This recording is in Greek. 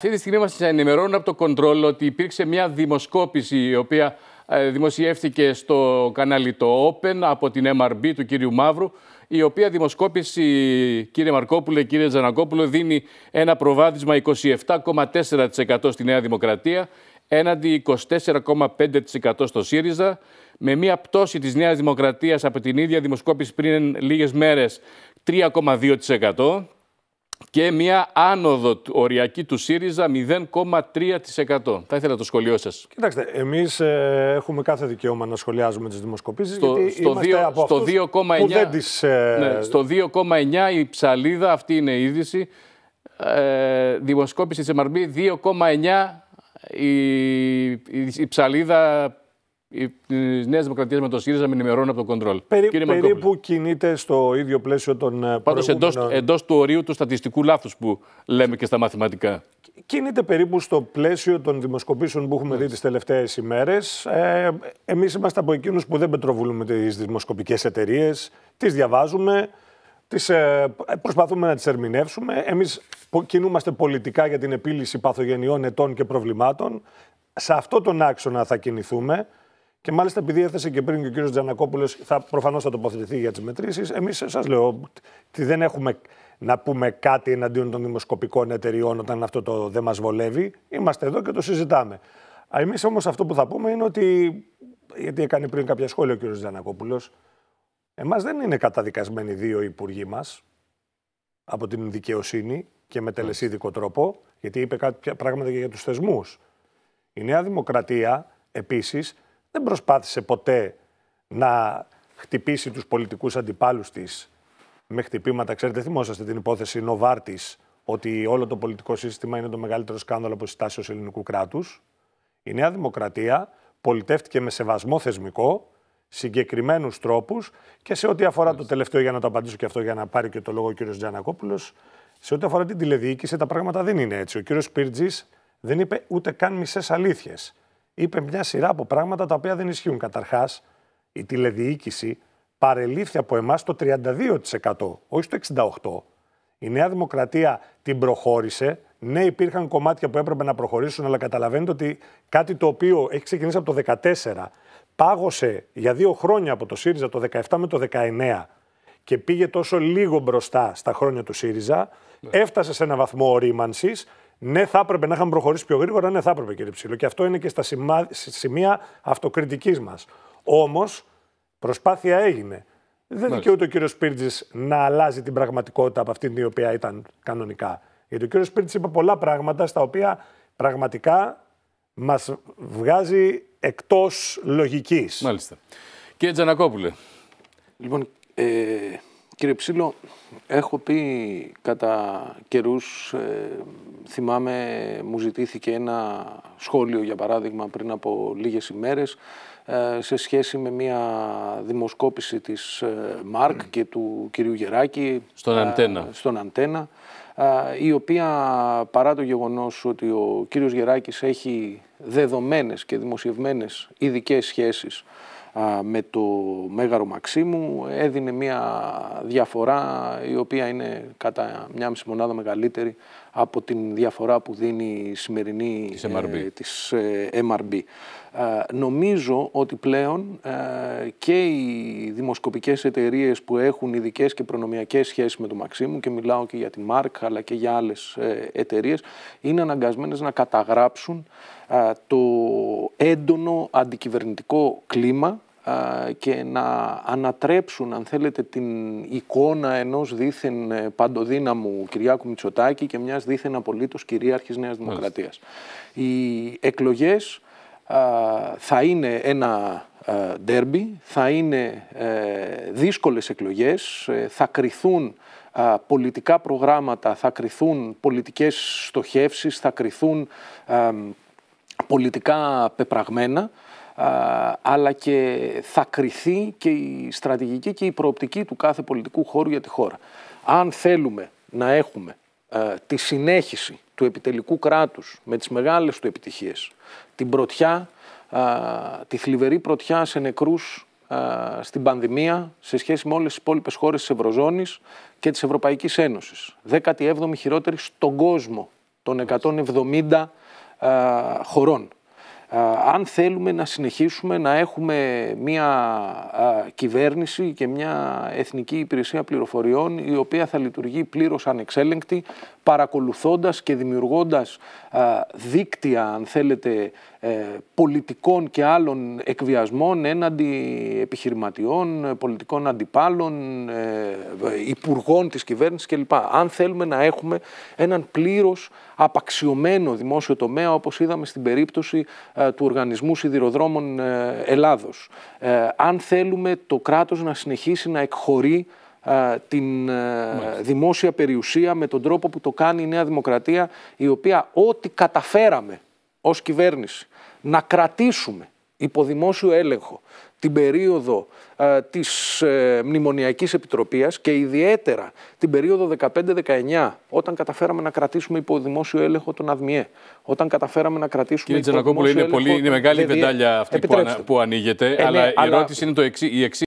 Αυτή τη στιγμή μας ενημερώνουν από το κοντρόλ ότι υπήρξε μια δημοσκόπηση η οποία ε, δημοσιεύτηκε στο κανάλι το Open από την MRB του κύριου Μαύρου η οποία δημοσκόπηση, κύριε Μαρκόπουλε, κύριε Τζανακόπουλο, δίνει ένα προβάδισμα 27,4% στη Νέα Δημοκρατία έναντι 24,5% στο ΣΥΡΙΖΑ, με μία πτώση της Νέας Δημοκρατίας από την ίδια δημοσκόπηση πριν λίγες μέρες 3,2% και μια άνοδο οριακή του ΣΥΡΙΖΑ 0,3%. Θα ήθελα το σχολείο σας. Κοιτάξτε, εμείς ε, έχουμε κάθε δικαίωμα να σχολιάζουμε τις δημοσκοπήσεις. Στο, στο, στο 2,9 ε, ναι, Στο 2,9 η ψαλίδα, αυτή είναι η είδηση. Ε, δημοσκόπηση τη MRB 2,9 η, η, η ψαλίδα τη Νέα Δημοκρατία με το ΣΥΡΙΖΑ με ενημερώνουν από το κοντρόλ. περίπου κινείται στο ίδιο πλαίσιο των ε, Πάντως προηγούμενων... Πάντως εντός του ορίου του στατιστικού λάθους που λέμε και στα μαθηματικά. Κινείται περίπου στο πλαίσιο των δημοσκοπήσεων που έχουμε δει τις τελευταίες ημέρες. Ε, εμείς είμαστε από εκείνους που δεν πετροβουλούμε τις δημοσκοπικές εταιρείες, τις διαβάζουμε, τις, ε, προσπαθούμε να τις ερμηνεύσουμε. Εμείς κινούμαστε πολιτικά για την επίλυση παθογενειών ετών και προβλημάτων. Σε αυτό τον άξονα θα κινηθούμε. Και μάλιστα επειδή έθεσε και πριν και ο κύριος Τζανακόπουλος, θα προφανώς θα τοποθετηθεί για τις μετρήσεις. Εμείς σας λέω ότι δεν έχουμε να πούμε κάτι εναντίον των δημοσκοπικών εταιριών όταν αυτό το δεν μας βολεύει. Είμαστε εδώ και το συζητάμε. Εμείς όμως αυτό που θα πούμε είναι ότι. Γιατί έκανε πριν κάποια σχόλια ο κύριος Τζανακόπουλος. Εμάς δεν είναι καταδικασμένοι δύο υπουργοί μας από την δικαιοσύνη και με τελεσίδικο τρόπο, γιατί είπε κάποια πράγματα και για τους θεσμούς. Η Νέα Δημοκρατία επίσης δεν προσπάθησε ποτέ να χτυπήσει τους πολιτικούς αντιπάλους της με χτυπήματα. Ξέρετε, θυμόσαστε την υπόθεση Νοβάρτης ότι όλο το πολιτικό σύστημα είναι το μεγαλύτερο σκάνδαλο αποστάσεω ελληνικού κράτους. Η Νέα Δημοκρατία πολιτεύτηκε με σεβασμό θεσμικό, συγκεκριμένους τρόπους και σε ό,τι αφορά το τελευταίο, για να το απαντήσω και αυτό, για να πάρει και το λόγο ο κ. Τζανακόπουλος, σε ό,τι αφορά την τηλεδιοίκηση, τα πράγματα δεν είναι έτσι. Ο κύριος Πίρτζη δεν είπε ούτε καν μισές αλήθειες είπε μια σειρά από πράγματα τα οποία δεν ισχύουν. Καταρχάς, η τηλεδιοίκηση παρελήφθη από εμάς το 32%, όχι το 68%. Η Νέα Δημοκρατία την προχώρησε. Ναι, υπήρχαν κομμάτια που έπρεπε να προχωρήσουν, αλλά καταλαβαίνετε ότι κάτι το οποίο έχει ξεκινήσει από το 14, πάγωσε για δύο χρόνια από το ΣΥΡΙΖΑ το 17 με το 2019, και πήγε τόσο λίγο μπροστά στα χρόνια του ΣΥΡΙΖΑ, ναι. έφτασε σε ένα βαθμό ορίμανσης ναι, θα έπρεπε να είχαμε προχωρήσει πιο γρήγορα, ναι, θα έπρεπε κύριε Ψήλο. Και αυτό είναι και στα σημεία αυτοκριτικής μας. Όμως, προσπάθεια έγινε. Δεν δικαιούται ο κύριος Πίρτζη να αλλάζει την πραγματικότητα από αυτήν την οποία ήταν κανονικά. Γιατί ο κύριος Πίρτζη είπε πολλά πράγματα στα οποία πραγματικά μας βγάζει εκτός λογικής. Μάλιστα. Κύριε Τζανακόπουλε. Λοιπόν, ε, Κύριε Ψήλο, έχω πει κατά καιρούς, ε, θυμάμαι μου ζητήθηκε ένα σχόλιο για παράδειγμα πριν από λίγες ημέρες ε, σε σχέση με μια δημοσκόπηση της ε, ΜΑΡΚ και του κυρίου Γεράκη στον Αντένα, στον αντένα η οποία παρά το γεγονός ότι ο κύριος Γεράκης έχει δεδομένες και δημοσιευμένες ειδικές σχέσεις με το Μέγαρο Μαξίμου έδινε μια διαφορά η οποία είναι κατά μια μισή μονάδα μεγαλύτερη από την διαφορά που δίνει η σημερινή της MRB. Ε, ε, νομίζω ότι πλέον ε, και οι δημοσκοπικές εταιρείες που έχουν ειδικές και προνομιακές σχέσεις με το Μαξίμου και μιλάω και για τη Μάρκ αλλά και για άλλες εταιρείες, είναι αναγκασμένες να καταγράψουν το έντονο αντικυβερνητικό κλίμα και να ανατρέψουν, αν θέλετε, την εικόνα ενός δίθεν ε, παντοδύναμου Κυριάκου Μητσοτάκη και μιας δίθεν απολύτως κυρίαρχης Νέας Δημοκρατίας. Οι εκλογές θα είναι ένα ντέρμπι, θα είναι ε, δύσκολες εκλογές, ε, θα κριθούν πολιτικά προγράμματα, θα κριθούν πολιτικές στοχεύσεις, θα κριθούν πολιτικά πεπραγμένα αλλά και θα κριθεί και η στρατηγική και η προοπτική του κάθε πολιτικού χώρου για τη χώρα. Αν θέλουμε να έχουμε τη συνέχιση του επιτελικού κράτους με τις μεγάλες του επιτυχίες, την πρωτιά, τη θλιβερή πρωτιά σε νεκρούς στην πανδημία σε σχέση με όλες τις υπόλοιπες χώρες της Ευρωζώνης και της Ευρωπαϊκής Ένωσης. 17η χειρότερη στον κόσμο των 170 χωρών αν θέλουμε να συνεχίσουμε να έχουμε μια κυβέρνηση και μια εθνική υπηρεσία πληροφοριών η οποία θα λειτουργεί πλήρως ανεξέλεγκτη παρακολουθώντας και δημιουργώντας δίκτυα, αν θέλετε, ε, πολιτικών και άλλων εκβιασμών έναντι επιχειρηματιών, πολιτικών αντιπάλων, ε, υπουργών της κυβέρνησης κλπ. Αν θέλουμε να έχουμε έναν πλήρως απαξιωμένο δημόσιο τομέα, όπως είδαμε στην περίπτωση του Οργανισμού Σιδηροδρόμων ε, Ελλάδος. Αν θέλουμε το κράτος να συνεχίσει να εκχωρεί την ε, δημόσια περιουσία με τον τρόπο που το κάνει η Νέα Δημοκρατία η οποία ό,τι καταφέραμε ως κυβέρνηση να κρατήσουμε υπό δημόσιο έλεγχο την περίοδο ε, της ε, Μνημονιακής Επιτροπής και ιδιαίτερα την περίοδο 15-19 όταν καταφέραμε να κρατήσουμε υπό δημόσιο έλεγχο τον ΑΔΜΙΕ, όταν καταφέραμε να κρατήσουμε Κύριε υπό δημόσιο είναι, έλεγχο... Πολύ, είναι μεγάλη βεντάλια αυτή που, ανοίγεται, ναι, αλλά, η ερώτηση είναι το εξή.